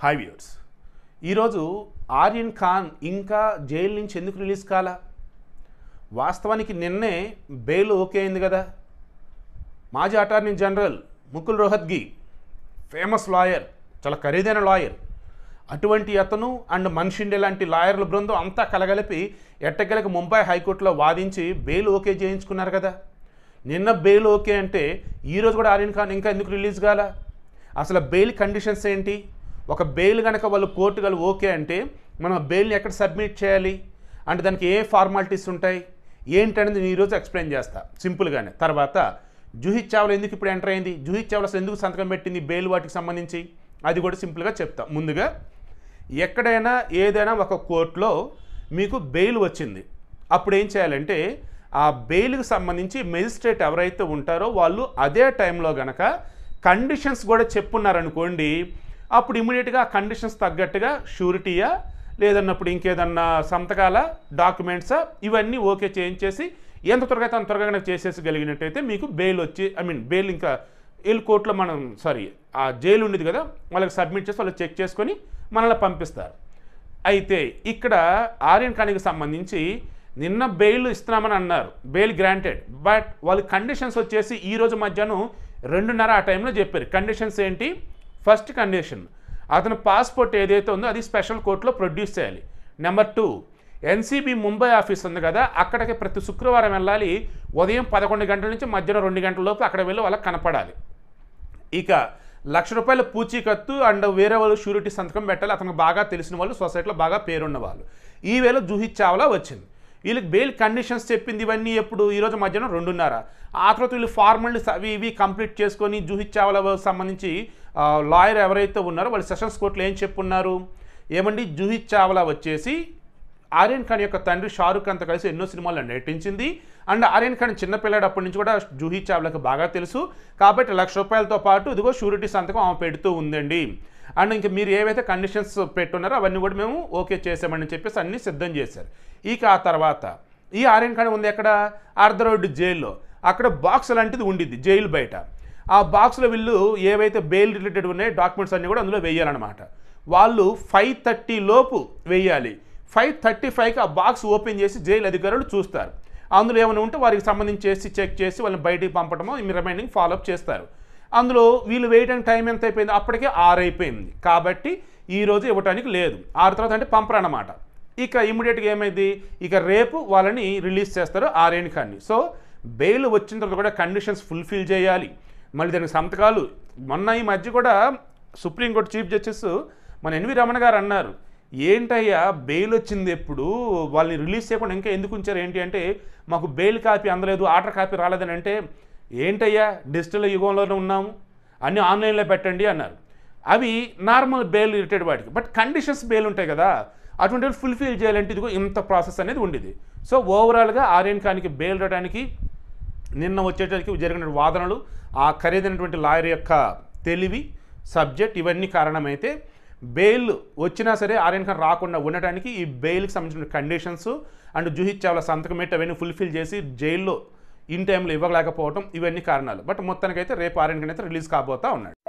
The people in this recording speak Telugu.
హాయ్ వ్యూర్స్ ఈరోజు ఆర్యన్ ఖాన్ ఇంకా జైలు నుంచి ఎందుకు రిలీజ్ కాలా వాస్తవానికి నిన్నే బెయిల్ ఓకే అయింది కదా మాజీ attorney general Mukul Rohatgi famous lawyer చాలా ఖరీదైన లాయర్ అటువంటి అతను అండ్ మనిషిండే లాంటి లాయర్ల బృందం అంతా కలగలిపి ఎట్టగలకి ముంబై హైకోర్టులో వాదించి బెయిల్ ఓకే చేయించుకున్నారు కదా నిన్న బెయిల్ ఓకే అంటే ఈరోజు కూడా ఆర్యన్ ఖాన్ ఇంకా ఎందుకు రిలీజ్ కాలా అసలు బెయిల్ కండిషన్స్ ఏంటి ఒక బెయిల్ కనుక వాళ్ళు కోర్టు గలు ఓకే అంటే మనం బెయిల్ని ఎక్కడ సబ్మిట్ చేయాలి అంటే దానికి ఏ ఫార్మాలిటీస్ ఉంటాయి ఏంటనేది నేను ఈరోజు ఎక్స్ప్లెయిన్ చేస్తా సింపుల్గానే తర్వాత జూహిత్ చావ్లా ఎందుకు ఇప్పుడు ఎంటర్ అయింది జూహిత్ చావ్లా అసలు ఎందుకు సంతకం పెట్టింది బెయిల్ వాటికి సంబంధించి అది కూడా సింపుల్గా చెప్తా ముందుగా ఎక్కడైనా ఏదైనా ఒక కోర్టులో మీకు బెయిల్ వచ్చింది అప్పుడు ఏం చేయాలంటే ఆ బెయిల్కి సంబంధించి మెజిస్ట్రేట్ ఎవరైతే ఉంటారో వాళ్ళు అదే టైంలో గనక కండిషన్స్ కూడా చెప్పున్నారనుకోండి అప్పుడు ఇమీడియట్గా ఆ కండిషన్స్ తగ్గట్టుగా షూరిటీయా లేదన్నప్పుడు ఇంకేదన్నా సంతకాల డాక్యుమెంట్సా ఇవన్నీ ఓకే చేయించేసి ఎంత త్వరగా అంత త్వరగా చేసేసగలిగినట్టయితే మీకు బెయిల్ వచ్చి ఐ మీన్ బెయిల్ ఇంకా ఎల్ కోర్టులో మనం సారీ ఆ జైలు ఉండేది కదా వాళ్ళకి సబ్మిట్ చేసి వాళ్ళకి చెక్ చేసుకొని మనల్ని పంపిస్తారు అయితే ఇక్కడ ఆర్యన్ ఖాన్కి సంబంధించి నిన్న బెయిల్ ఇస్తున్నామని అన్నారు బెయిల్ గ్రాంటెడ్ బట్ వాళ్ళ కండిషన్స్ వచ్చేసి ఈరోజు మధ్యాహ్నం రెండున్నర ఆ టైంలో చెప్పారు కండిషన్స్ ఏంటి ఫస్ట్ కండిషన్ అతని పాస్పోర్ట్ ఏదైతే ఉందో అది స్పెషల్ కోర్టులో ప్రొడ్యూస్ చేయాలి number two NCB Mumbai office ఉంది కదా అక్కడికి ప్రతి శుక్రవారం వెళ్ళాలి ఉదయం పదకొండు గంటల నుంచి మధ్యాహ్నం రెండు గంటల లోపు అక్కడ వెళ్ళి వాళ్ళకి కనపడాలి ఇక లక్ష రూపాయల పూచీకత్తు అండ్ వేరే వాళ్ళు షూరిటీ సంతకం పెట్టాలి అతనికి బాగా తెలిసిన వాళ్ళు సొసైటీలో బాగా పేరున్న వాళ్ళు ఈ వేళ జూహి చావ్లా వచ్చింది వీళ్ళకి బెయిల్ కండిషన్స్ చెప్పింది ఇవన్నీ ఎప్పుడు ఈరోజు మధ్యాహ్నం రెండున్నర ఆ తర్వాత వీళ్ళు ఫార్మల్ అవి ఇవి కంప్లీట్ చేసుకొని జూహిత్ చావ్లా సంబంధించి లాయర్ ఎవరైతే ఉన్నారో వాళ్ళు సెషన్స్ కోర్టులో ఏం చెప్పున్నారు ఏమండి జూహిత్ చావ్లా వచ్చేసి ఆర్యన్ ఖాన్ యొక్క తండ్రి షారుఖ్ ఖాన్తో కలిసి ఎన్నో సినిమాలు నటించింది అండ్ ఆర్యన్ ఖాన్ చిన్నపిల్లాడు అప్పటి నుంచి కూడా జూహిత్ చావ్లాకి బాగా తెలుసు కాబట్టి లక్ష రూపాయలతో పాటు ఇదిగో షూరిటీ సంతకం ఆమె పెడుతూ ఉందండి అండ్ ఇంకా మీరు ఏవైతే కండిషన్స్ పెట్టున్నారో అవన్నీ కూడా మేము ఓకే చేసామని చెప్పేసి అన్నీ సిద్ధం చేశారు ఇక ఆ తర్వాత ఈ ఆర్యన్ ఖాన్ ఉంది ఎక్కడ రోడ్డు జైల్లో అక్కడ బాక్స్ లాంటిది ఉండిద్ది జైలు బయట ఆ బాక్స్లో వీళ్ళు ఏవైతే బెయిల్ రిలేటెడ్ ఉన్నాయో డాక్యుమెంట్స్ అన్నీ కూడా అందులో వేయాలన్నమాట వాళ్ళు ఫైవ్ థర్టీ లోపు వేయాలి ఫైవ్ థర్టీ ఫైవ్కి ఆ బాక్స్ ఓపెన్ చేసి జైలు అధికారులు చూస్తారు అందులో ఏమైనా ఉంటే వారికి సంబంధించి చేసి చెక్ చేసి వాళ్ళని బయటికి పంపడమో మీ రిమైండింగ్ ఫాలోఅప్ చేస్తారు అందులో వీళ్ళు వేయడానికి టైం ఎంత అయిపోయింది అప్పటికే ఆరు అయిపోయింది కాబట్టి ఈరోజు ఇవ్వడానికి లేదు ఆరు తర్వాత అంటే పంపరన్నమాట ఇక ఇమ్మీడియట్గా ఏమైంది ఇక రేపు వాళ్ళని రిలీజ్ చేస్తారు ఆరేని ఖాన్ని సో బెయిల్ వచ్చిన తర్వాత కూడా కండిషన్స్ ఫుల్ఫిల్ చేయాలి మళ్ళీ దానికి సంతకాలు మొన్న ఈ మధ్య కూడా సుప్రీంకోర్టు చీఫ్ జస్టిస్ మన ఎన్వి రమణ గారు అన్నారు ఏంటయ్యా బెయిల్ వచ్చింది ఎప్పుడు వాళ్ళని రిలీజ్ చేయకుండా ఇంకా ఎందుకు ఉంచారు ఏంటి అంటే మాకు బెయిల్ కాపీ అందలేదు ఆర్డర్ కాపీ రాలేదని అంటే ఏంటయ్యా డిజిటల్ యుగంలోనే ఉన్నాము అన్నీ ఆన్లైన్లో పెట్టండి అన్నారు అవి నార్మల్ బెయిల్ రిలేటెడ్ వాటికి బట్ కండిషన్స్ బెయిల్ ఉంటాయి కదా అటువంటి ఫుల్ఫిల్ చేయాలంటే ఇదిగో ఇంత ప్రాసెస్ అనేది ఉండేది సో ఓవరాల్గా ఆర్యన్ ఖాన్కి బెయిల్ రావడానికి నిన్న వచ్చేటరికి జరిగిన వాదనలు ఆ ఖరీదైనటువంటి లాయర్ యొక్క తెలివి సబ్జెక్ట్ ఇవన్నీ కారణమైతే బెయిల్ వచ్చినా సరే ఆర్యన్ ఖాన్ రాకుండా ఉండటానికి ఈ బెయిల్కి సంబంధించిన కండిషన్స్ అండ్ జూహిత్ చావ్లా సంతకం పెట్టి అవన్నీ ఫుల్ఫిల్ చేసి జైల్లో ఇన్ టైంలో ఇవ్వలేకపోవడం ఇవన్నీ కారణాలు బట్ మొత్తానికైతే రేపు ఆర్యన్ ఖాన్ అయితే రిలీజ్ కాబోతా ఉన్నాడు